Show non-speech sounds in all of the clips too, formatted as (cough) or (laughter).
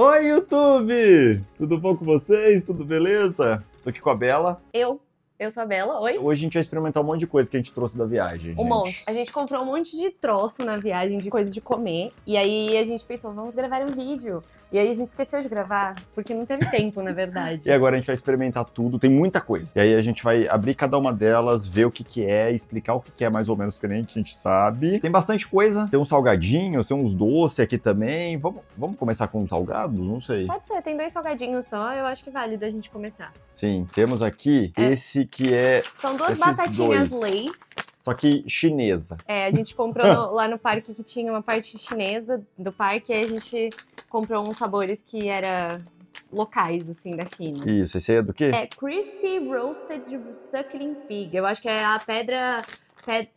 Oi, YouTube! Tudo bom com vocês? Tudo beleza? Tô aqui com a Bela. Eu. Eu sou a Bela, oi. Hoje a gente vai experimentar um monte de coisa que a gente trouxe da viagem. Um gente. monte. A gente comprou um monte de troço na viagem, de coisa de comer. E aí a gente pensou, vamos gravar um vídeo. E aí a gente esqueceu de gravar, porque não teve tempo, na verdade. e agora a gente vai experimentar tudo, tem muita coisa. E aí a gente vai abrir cada uma delas, ver o que que é, explicar o que que é mais ou menos, porque nem a gente sabe. Tem bastante coisa, tem uns salgadinhos, tem uns doces aqui também. Vamos, vamos começar com uns salgados? Não sei. Pode ser, tem dois salgadinhos só, eu acho que é vale da gente começar. Sim, temos aqui é. esse que é. São duas batatinhas dois. leis. Só que chinesa. É, a gente comprou no, ah. lá no parque que tinha uma parte chinesa do parque e a gente comprou uns sabores que era locais, assim, da China. Isso, esse é do quê? É Crispy Roasted Suckling Pig. Eu acho que é a pedra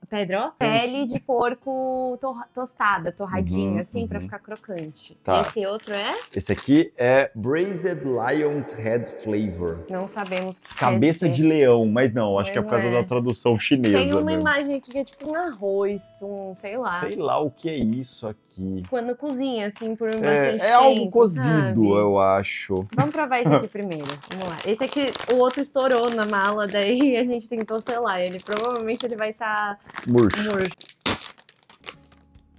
Pedro? Pele de porco to tostada, torradinha, uhum, assim, uhum. para ficar crocante. Tá. Esse outro é? Esse aqui é Braised Lion's Head Flavor. Não sabemos que é Cabeça de leão, mas não, acho que é por causa é. da tradução chinesa. Tem uma mesmo. Né? imagem aqui que é tipo um arroz, um sei lá. Sei lá o que é isso aqui. Quando cozinha, assim, por um é, bastante É algo cozido, sabe? eu acho. Vamos provar esse aqui (laughs) primeiro. Vamos lá. Esse aqui, o outro estourou na mala, daí a gente tentou selar ele. Provavelmente ele vai estar. Tá murcho. murcho.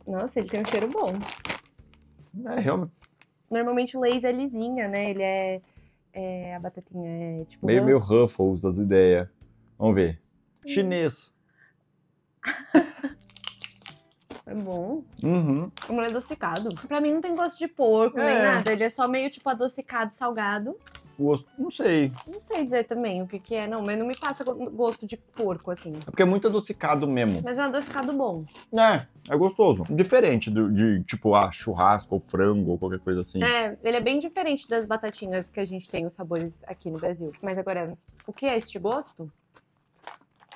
Nossa, ele tem um cheiro bom. É, realmente. Normalmente o Lay's é lisinha, né? Ele é, é a batatinha é tipo meio meio Ruffles as ideias. Vamos ver. Hum. Chinês. (laughs) É bom. Uhum. Ele é adocicado. Pra mim não tem gosto de porco é. nem nada. Ele é só meio tipo adocicado, salgado gosto. Não sei. Não sei dizer também o que, que é, não, mas não me passa gosto de porco, assim. É porque é muito adocicado mesmo. Mas é um adocicado bom. É, é gostoso. Diferente do, de, tipo, a ah, churrasco ou frango ou qualquer coisa assim. É, ele é bem diferente das batatinhas que a gente tem, os sabores aqui no Brasil. Mas agora, o que é este gosto?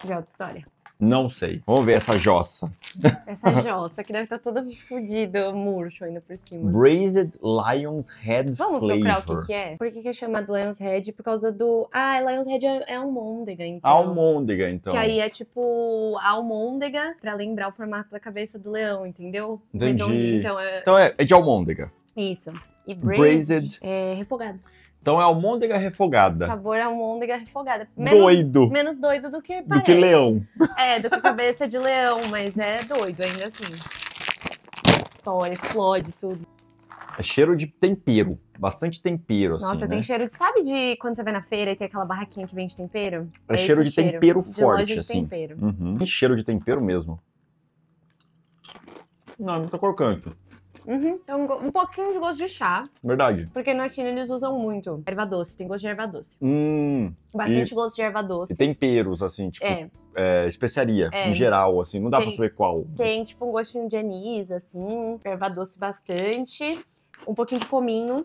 Já é outra história. Não sei. Vamos ver essa jossa. Essa jossa, que deve estar tá toda fodida, murcho ainda por cima. Braised Lion's Head Vamos Flavor. procurar o que, que é? Por que, que é chamado Lion's Head? Por causa do... Ah, Lion's Head é, é, almôndega, então. Almôndega, então. Que aí é tipo almôndega pra lembrar o formato da cabeça do leão, entendeu? Entendi. então é... Então é, é de almôndega. Isso. E braised, braised. é refogado. Então é almôndega refogada. Sabor almôndega refogada. Menos, doido. Menos doido do que parece. Do que leão. É, do que cabeça de leão, mas é doido ainda assim. História, explode tudo. É cheiro de tempero, bastante tempero, Nossa, assim, Nossa, tem né? cheiro de... Sabe de quando você vai na feira e tem aquela barraquinha que vende tempero? É, é cheiro de cheiro, tempero de forte, de assim. Tempero. Uhum. Tem cheiro de tempero mesmo. Não, é muito crocante. Uhum. Então, um pouquinho de gosto de chá. Verdade. Porque na China eles usam muito erva doce, tem gosto de erva doce. Hum. Bastante e, gosto de erva doce. E temperos, assim, tipo. É. É, especiaria, é. em geral, assim, não dá tem, pra saber qual. Tem, tipo, um gostinho de anis, assim, erva doce bastante, um pouquinho de cominho,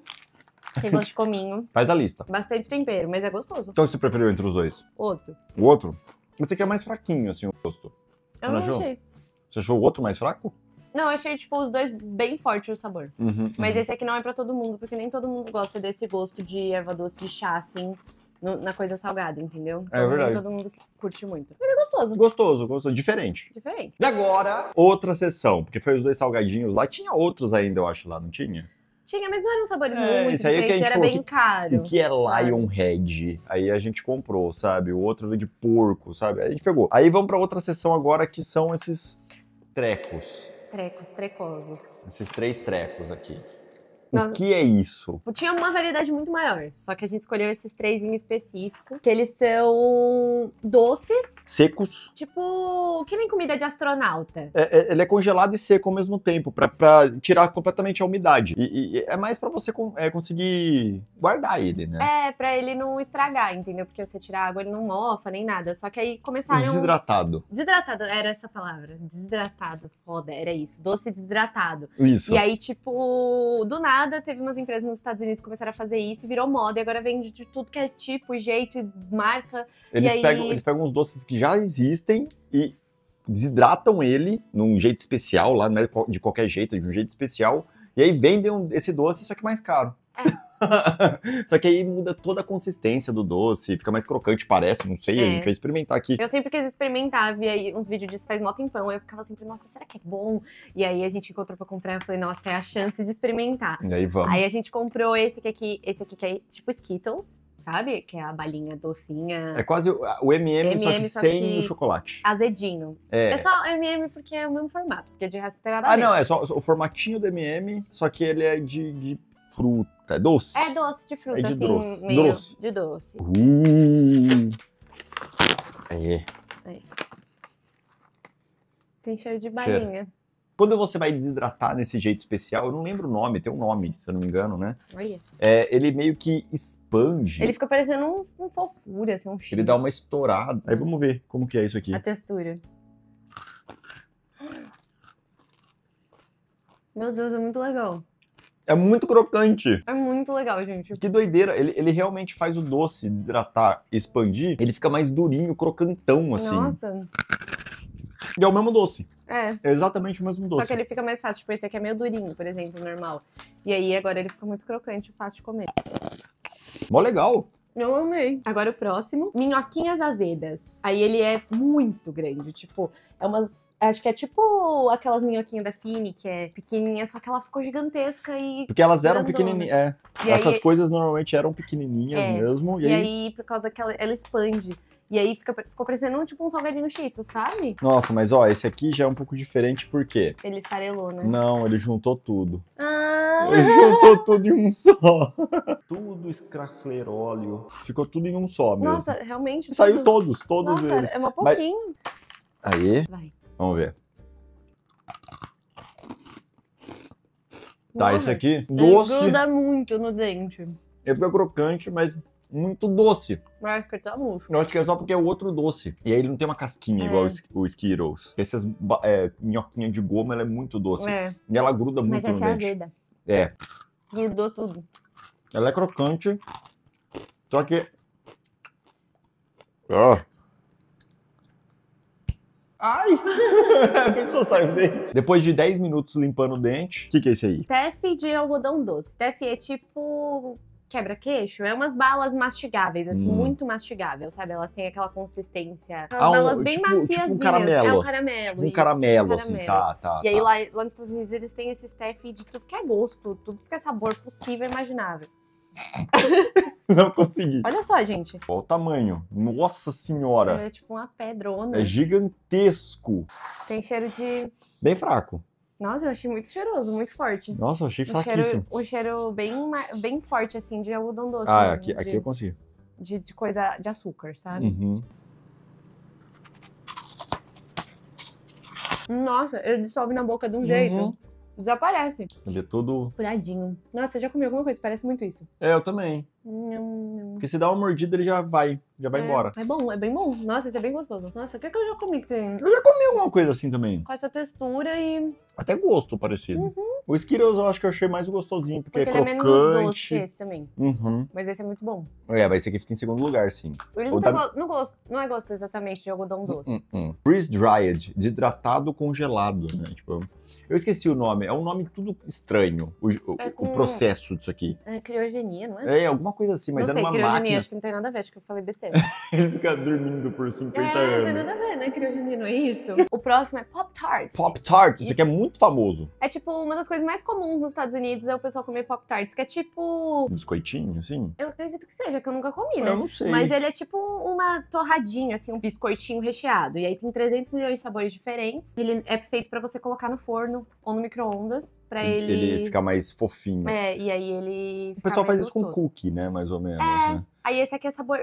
tem gosto de (laughs) cominho. Faz a lista. Bastante tempero, mas é gostoso. Então você preferiu entre os dois? Outro. O outro? Você quer é mais fraquinho, assim, o gosto. Eu não, não achei. Você achou o outro mais fraco? Não, achei, tipo, os dois bem forte o sabor. Uhum, uhum. Mas uhum. esse aqui não é para todo mundo, porque nem todo mundo gosta desse gosto de erva doce de chá, assim, no, na coisa salgada, entendeu? É então, é verdade. Nem todo mundo curte muito. Mas é gostoso. Gostoso, gostoso. Diferente. Diferente. E agora, outra sessão, porque foi os dois salgadinhos lá. Tinha outros ainda, eu acho, lá, não tinha? Tinha, mas não eram sabores é, muito isso aí diferentes, é que a gente era bem que, caro. O que é Lionhead? Aí a gente comprou, sabe? O outro de porco, sabe? Aí a gente pegou. Aí vamos para outra sessão agora que são esses trecos. Trecos, trecosos. Esses três trecos aqui. O que é isso? Tinha uma variedade muito maior, só que a gente escolheu esses três em específico, que eles são doces. Secos. Tipo, que nem comida de astronauta. É, é, ele é congelado e seco ao mesmo tempo, pra, pra tirar completamente a umidade. E, e é mais pra você é, conseguir guardar ele, né? É, pra ele não estragar, entendeu? Porque você tirar água, ele não mofa nem nada. Só que aí começaram. Desidratado. Desidratado, era essa palavra. Desidratado. Foda, era isso. Doce desidratado. Isso. E aí, tipo, do nada nada teve umas empresas nos Estados Unidos que começaram a fazer isso, virou moda e agora vende de tudo que é tipo, jeito marca. Eles, e pegam, eles pegam os doces que já existem e desidratam ele num jeito especial, lá, não é de qualquer jeito, de um jeito especial, e aí vendem esse doce, só que mais caro. É. (laughs) Só que aí muda toda a consistência do doce, fica mais crocante, parece, não sei, é. a gente é. vai experimentar aqui. Eu sempre quis experimentar, vi uns vídeos disso faz mó tempão, eu ficava sempre, nossa, será que é bom? E aí a gente encontrou pra comprar, eu falei, nossa, é a chance de experimentar. E aí vamos. Aí a gente comprou esse aqui, esse aqui que é tipo Skittles, sabe? Que é a balinha docinha. É quase o MM, só que só sem que o chocolate. Azedinho. É. é só MM porque é o mesmo formato, porque de resto tem nada Ah, não, é só, só o formatinho do MM, só que ele é de, de fruta. É doce? É doce de fruta, é de assim, doce. meio doce. de doce. Uh. Aí. Tem cheiro de balinha. Cheiro. Quando você vai desidratar desse jeito especial, eu não lembro o nome, tem um nome, se eu não me engano, né? Olha. É, ele meio que expande. Ele fica parecendo um, um fofura, assim, um cheiro. Ele dá uma estourada. Aí vamos ver como que é isso aqui. A textura. Meu Deus, é muito legal. É muito crocante. É muito legal, gente. Que doideira. Ele, ele realmente faz o doce hidratar, expandir. Ele fica mais durinho, crocantão, assim. Nossa. E é o mesmo doce. É. é exatamente o mesmo doce. Só que ele fica mais fácil. Tipo, esse aqui é meio durinho, por exemplo, normal. E aí agora ele fica muito crocante, fácil de comer. Mó legal. Eu amei. Agora o próximo, minhoquinhas azedas. Aí ele é muito grande, tipo, é umas Acho que é tipo aquelas minhoquinhas da Fini, que é pequenininha, só que ela ficou gigantesca e. Porque elas eram pequenininhas. É. E Essas aí... coisas normalmente eram pequenininhas é. mesmo. E, e aí... aí... por causa que ela, ela expande. E aí fica, ficou parecendo um, tipo um salgadinho cheito, sabe? Nossa, mas ó, esse aqui já é um pouco diferente por quê? Ele esfarelou, né? Não, ele juntou tudo. Ah! Ele juntou tudo em um só. (laughs) tudo escrafleróleo. Ficou tudo em um só mesmo. Nossa, realmente. Saiu tudo... todos, todos Nossa, eles. É uma pouquinho. Mas... Aí. Vai. Vamos ver. Tá, esse aqui, é doce. Ele gruda muito no dente. Ele fica crocante, mas muito doce. Mas que tá murcho. Eu acho que é só porque é outro doce. E aí ele não tem uma casquinha é. igual o Skittles. Essas é, de goma, ela é muito doce. É. E ela gruda muito mas essa no é dente. Azeda. É. Grudou tudo. Ela é crocante, só que... Ah, Ai! Pensou, (laughs) sai o dente. Depois de 10 minutos limpando o dente, o que, que é isso aí? Tef de algodão doce. Tef é tipo quebra-queixo, é umas balas mastigáveis, assim, hum. muito mastigável, sabe? Elas têm aquela consistência. Aquelas ah, um, bem tipo, macias. Tipo um caramelo. É um caramelo. Tipo um isso, caramelo, tipo um caramelo. assim, tá, tá. E aí tá. Lá, lá nos Estados Unidos eles têm esse Tef de tudo que é gosto, tudo que é sabor possível e imaginável. (laughs) Não consegui. Olha só, gente. Olha o tamanho. Nossa senhora. É tipo uma pedrona. É gigantesco. Tem cheiro de. Bem fraco. Nossa, eu achei muito cheiroso, muito forte. Nossa, eu achei um fraquíssimo. Cheiro, o cheiro bem, bem forte, assim, de algodão doce. Ah, né? aqui, aqui eu consigo. De, de, coisa de açúcar, sabe? Uhum. Nossa, ele dissolve na boca de um uhum. jeito desaparece. Ele é todo. Furadinho. Nossa, você já comi alguma coisa, parece muito isso. É, eu também. Porque se dá uma mordida, ele já vai, já vai é, embora. É bom, é bem bom. Nossa, isso é bem gostoso. Nossa, o que, é que eu já comi que tem? Eu já comi alguma coisa assim também. Com essa textura e. Até gosto parecido. Uhum. O Skittles eu acho que eu achei mais gostosinho, porque, é porque é crocante. é menos doce que esse também. Uhum. Mas esse é muito bom. É, mas esse aqui fica em segundo lugar, sim. Ele não, tá... go... não, gosto... não é gosto exatamente de algodão doce. -uh -uh. Freeze-dried, desidratado congelado, né? Tipo... Eu esqueci o nome, é um nome tudo estranho, o, é com... o processo disso aqui. É criogenia, não é? É, alguma coisa assim, mas não era sei, uma criogenia, máquina. acho que não tem nada a ver, acho que eu falei besteira. (laughs) Ele fica dormindo por 50 é, anos. Não tem nada a ver, né? Criogenia, não é isso? o próximo é Pop Tarts. Pop Tarts, isso, isso aqui é muito famoso. É tipo, uma das coisas mais comuns nos Estados Unidos é o pessoal comer Pop Tarts, que é tipo. Um biscoitinho, assim? Eu acredito que seja, que eu nunca comi, né? Eu não sei. Mas ele é tipo uma torradinha, assim, um biscoitinho recheado. E aí tem 300 milhões de sabores diferentes. Ele é feito para você colocar no forno forno ou no micro-ondas pra ele. Ele ficar mais fofinho. É, e aí ele. O pessoal faz isso com cookie, né? Mais ou menos. É. Né? Aí esse aqui é sabor.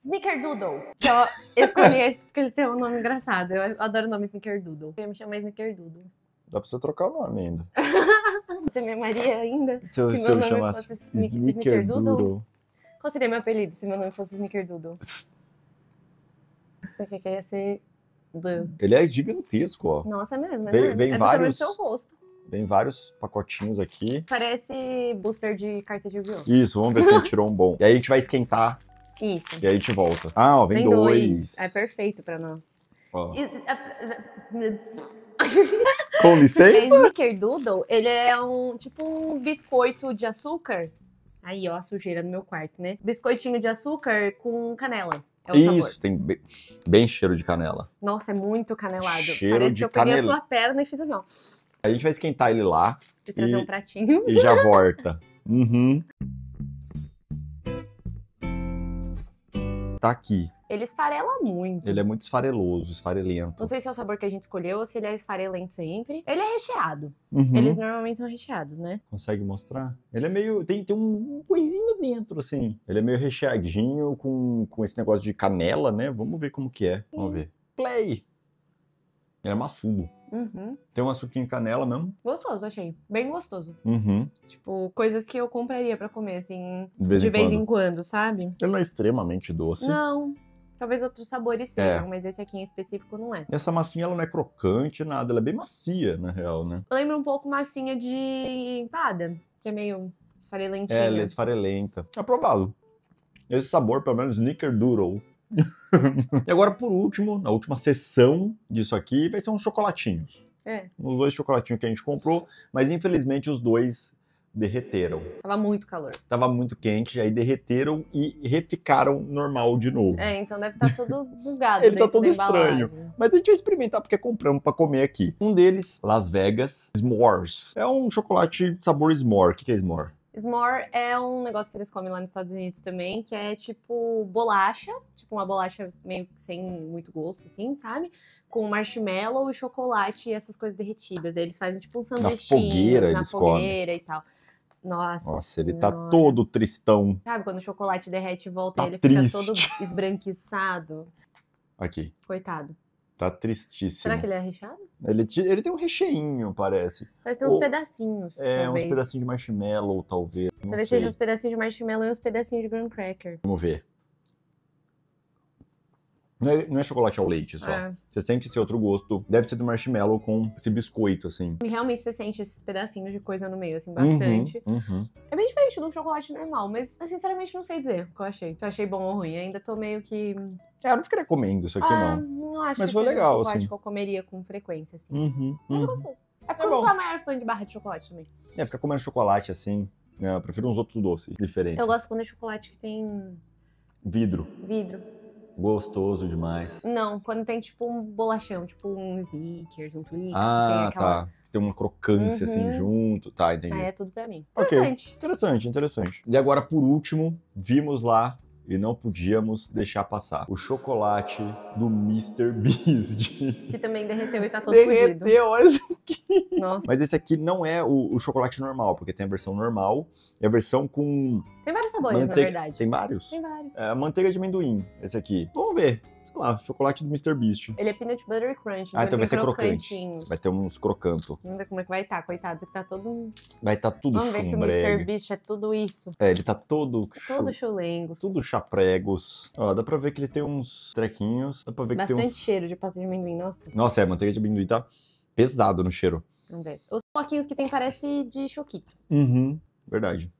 Snickerdoodle. Que eu (laughs) escolhi esse porque ele tem um nome engraçado. Eu adoro o nome Snickerdoodle. Eu me chamo Snickerdoodle. Dá pra você trocar o nome ainda. (laughs) você me amaria ainda? Se, eu, se, se meu eu nome chamasse fosse Snickerdoodle. Snickerdoodle. Qual seria meu apelido se meu nome fosse Snickerdoodle? Eu achei que ia ser ele é gigantesco, ó. Nossa, é mesmo. É vem, vem é vários. Do seu rosto. Vem vários pacotinhos aqui. Parece booster de carta de violão. Isso, vamos ver se ele tirou um bom. E aí a gente vai esquentar. Isso. E aí a gente volta. Ah, ó, vem, vem dois. dois. É perfeito pra nós. Ó. Com licença? O (laughs) Snicker Doodle, ele é um tipo um biscoito de açúcar. Aí, ó, a sujeira no meu quarto, né? Biscoitinho de açúcar com canela. É Isso, sabor. tem bem, bem, cheiro de canela. Nossa, é muito canelado. Cheiro Parece de que eu canela. peguei a sua perna e fiz assim, ó. A gente vai esquentar ele lá. E trazer um pratinho. E já (laughs) volta. uhum. Tá aqui ele esfarela muito. Ele é muito esfareloso, esfarelento. Não sei se é o sabor que a gente escolheu ou se ele é esfarelento sempre. Ele é recheado. Uhum. Eles normalmente são recheados, né? Consegue mostrar? Ele é meio. Tem, tem um coisinho dentro, assim. Ele é meio recheadinho com, com esse negócio de canela, né? Vamos ver como que é. Sim. Vamos ver. Play! Ele é maçudo. Uhum. Tem um açuquinho de canela mesmo. Gostoso, achei. Bem gostoso. Uhum. Tipo, coisas que eu compraria para comer, assim, de vez, de em, vez quando. em, quando. sabe? Ele não é extremamente doce. Não. Talvez outros sabores é. sejam, é. mas esse aqui em específico não é. Essa massinha ela não é crocante, nada, ela é bem macia, na real, né? Lembra um pouco massinha de empada, que é meio esfarelentinha. É, ela é esfarelenta. Aprovado. É esse sabor, pelo menos, Snickerdoodle. (laughs) e agora, por último, na última sessão disso aqui, vai ser uns chocolatinhos. É. Os dois chocolatinhos que a gente comprou, mas infelizmente os dois derreteram. Tava muito calor. Tava muito quente, aí derreteram e reficaram normal de novo. É, então deve estar tá todo (laughs) bugado. Ele tá né, todo estranho. Mas a gente vai experimentar porque compramos para comer aqui. Um deles, Las Vegas, S'mores. É um chocolate sabor s'more. O que é s'more? S'more é um negócio que eles comem lá nos Estados Unidos também, que é tipo bolacha, tipo uma bolacha meio que sem muito gosto, assim, sabe? Com marshmallow e chocolate e essas coisas derretidas. eles fazem tipo um sanduíche na fogueira, na fogueira comem. e tal. Nossa. Nossa, ele tá todo tristão. Sabe quando o chocolate derrete e volta, tá ele triste. fica todo esbranquiçado? Aqui. Coitado. Tá tristíssimo. Será que ele é recheado? Ele, ele tem um recheinho, parece. Parece tem uns Ou, pedacinhos. É, talvez. uns pedacinhos de marshmallow, talvez. talvez seja uns pedacinhos de marshmallow e uns pedacinhos de graham cracker. Vamos ver. Não é, não é, chocolate ao leite só. É. Você sente esse outro gosto. Deve ser do marshmallow com esse biscoito, assim. E realmente você sente esses pedacinhos de coisa no meio, assim, uhum, bastante. Uhum, uhum. É bem diferente de um chocolate normal, mas eu sinceramente não sei dizer o que eu achei. Se eu achei bom ou ruim. Eu ainda tô meio que. É, eu não ficaria comendo isso aqui, ah, não. não acho mas que foi legal, um chocolate assim. que eu comeria com frequência, assim. Uhum, mas é uhum. gostoso. É tá porque é eu não sou a maior fã de barra de chocolate também. É, ficar comendo chocolate, assim. Né? Eu prefiro uns outros doces diferentes. Eu gosto quando é chocolate que tem. Vidro. Vidro gostoso demais. Não, quando tem tipo um bolachão, tipo um sneakers, um Twix, ah, tem tá. aquela... tá. Tem uma crocância assim, uhum. assim junto, tá, entendi. é tudo pra mim. Interessante. Okay. Interessante, interessante. E agora, por último, vimos lá e não podíamos deixar passar. O chocolate do Mr. (laughs) Beast. Que também derreteu e tá todo derreteu Derreteu isso aqui. Nossa. Mas esse aqui não é o, o, chocolate normal, porque tem a versão normal e a versão com... Tem vários sabores, mante... na verdade. Tem vários? Tem vários. É, manteiga de amendoim, esse aqui. Vamos ver lá, chocolate do Mr. Beast. Ele é peanut butter crunch. Ah, né? então vai ser crocante. Vai ter uns crocanto. Não sei como é que vai estar, tá, coitado, que tá todo... Vai estar tá tudo Vamos ver se o Mr. Beast é tudo isso. É, ele tá todo... todo chulengos. Tudo chapregos. Ó, dá pra ver que ele tem uns trequinhos. Dá pra ver Bastante que tem uns... cheiro de pasta de amendoim, nossa. Nossa, é, manteiga de amendoim tá pesado no cheiro. Vamos ver. Os bloquinhos que tem parece de choquito. Uhum, verdade.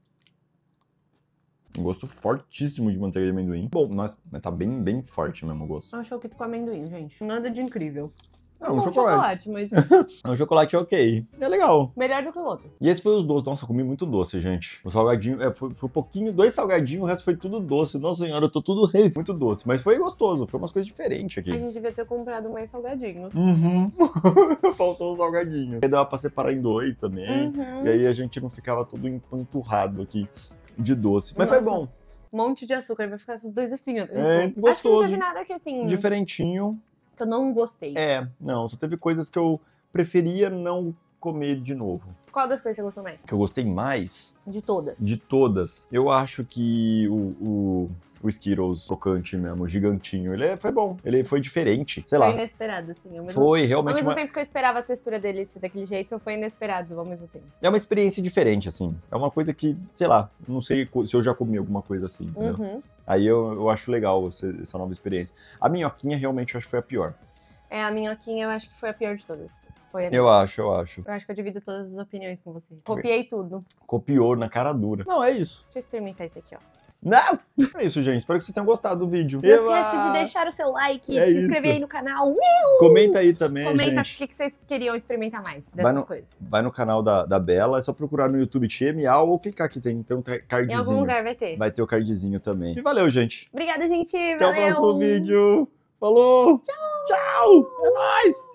Um gosto fortíssimo de manteiga de amendoim. Bom, nossa, mas tá bem, bem forte mesmo o gosto. É um choquito com amendoim, gente. Nada de incrível. É um, um chocolate. chocolate mas... (laughs) é um chocolate ok. É legal. Melhor do que o outro. E esse foi os doces. Nossa, comi muito doce, gente. O salgadinho, é, foi, foi um pouquinho, dois salgadinhos, o resto foi tudo doce. Nossa senhora, eu tô tudo rei. Muito doce. Mas foi gostoso, foi umas coisas diferentes aqui. A gente devia ter comprado mais salgadinhos. Uhum. (laughs) Faltou um salgadinho. E dava pra separar em dois também. Uhum. E aí a gente não ficava tudo empanturrado aqui de doce. Mas foi bom. Um monte de açúcar, vai ficar esses dois assim. Eu... É, gostoso. Acho que não teve nada que assim. Diferentinho. Que eu não gostei. É, não, só teve coisas que eu preferia não comer de novo. Qual das coisas você gostou mais? Que eu gostei mais? De todas. De todas. Eu acho que o, o o Skittles crocante mesmo, gigantinho. Ele é, foi bom, ele foi diferente, sei foi lá. Foi inesperado, assim. Mesmo, foi, realmente. Ao mesmo uma... tempo que eu esperava a textura dele ser daquele jeito, foi inesperado ao mesmo tempo. É uma experiência diferente, assim. É uma coisa que, sei lá, não sei se eu já comi alguma coisa assim, entendeu? Uhum. Aí eu, eu acho legal essa nova experiência. A minhoquinha realmente eu acho que foi a pior. É, a minhoquinha eu acho que foi a pior de todas. Foi Eu acho, eu acho. Eu acho que eu divido todas as opiniões com você. Copiei tudo. Copiou na cara dura. Não, é isso. Deixa eu experimentar isso aqui, ó. Não! É isso, gente. Espero que vocês tenham gostado do vídeo. Não Eba! esquece de deixar o seu like, É se inscrever isso. aí no canal. Uh! Comenta aí também, Comenta o que que vocês queriam experimentar mais Vai dessas no- coisas. Vai no canal da, da Bela, é só procurar no YouTube TMA ou clicar aqui, tem, tem um cardzinho. Em algum lugar vai ter. Vai ter o cardzinho também. E valeu, gente. Obrigada, gente. Até o próximo vídeo. Falou! Tchau! Tchau! É nóis!